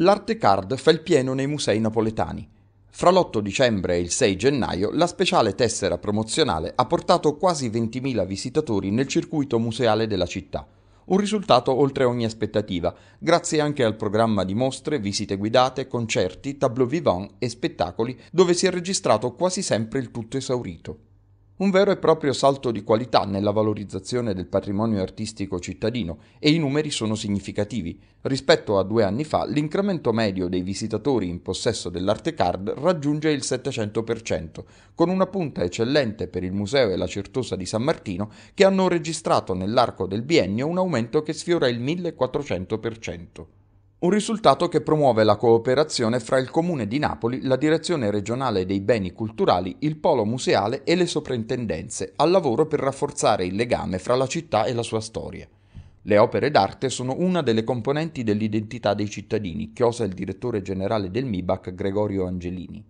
L'Arte Card fa il pieno nei musei napoletani. Fra l'8 dicembre e il 6 gennaio la speciale tessera promozionale ha portato quasi 20.000 visitatori nel circuito museale della città. Un risultato oltre ogni aspettativa, grazie anche al programma di mostre, visite guidate, concerti, tableau vivant e spettacoli, dove si è registrato quasi sempre il tutto esaurito un vero e proprio salto di qualità nella valorizzazione del patrimonio artistico cittadino e i numeri sono significativi. Rispetto a due anni fa, l'incremento medio dei visitatori in possesso dell'arte card raggiunge il 700%, con una punta eccellente per il Museo e la Certosa di San Martino che hanno registrato nell'arco del biennio un aumento che sfiora il 1400%. Un risultato che promuove la cooperazione fra il Comune di Napoli, la Direzione regionale dei beni culturali, il Polo museale e le soprintendenze, al lavoro per rafforzare il legame fra la città e la sua storia. Le opere d'arte sono una delle componenti dell'identità dei cittadini, chiosa il direttore generale del MIBAC Gregorio Angelini.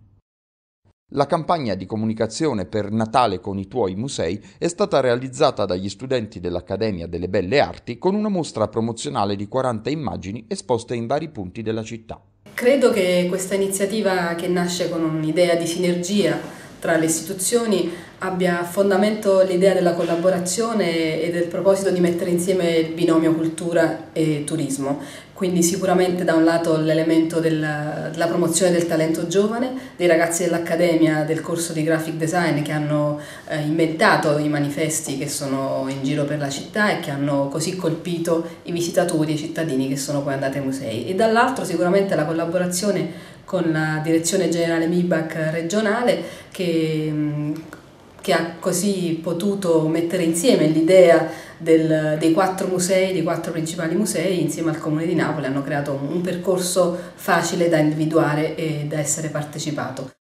La campagna di comunicazione per Natale con i tuoi musei è stata realizzata dagli studenti dell'Accademia delle Belle Arti con una mostra promozionale di 40 immagini esposte in vari punti della città. Credo che questa iniziativa che nasce con un'idea di sinergia tra le istituzioni abbia fondamento l'idea della collaborazione e del proposito di mettere insieme il binomio cultura e turismo. Quindi sicuramente da un lato l'elemento della, della promozione del talento giovane, dei ragazzi dell'Accademia del corso di graphic design che hanno eh, inventato i manifesti che sono in giro per la città e che hanno così colpito i visitatori e i cittadini che sono poi andati ai musei. E dall'altro sicuramente la collaborazione con la direzione generale MIBAC regionale che, mm, che ha così potuto mettere insieme l'idea del, dei quattro musei, dei quattro principali musei, insieme al Comune di Napoli hanno creato un, un percorso facile da individuare e da essere partecipato.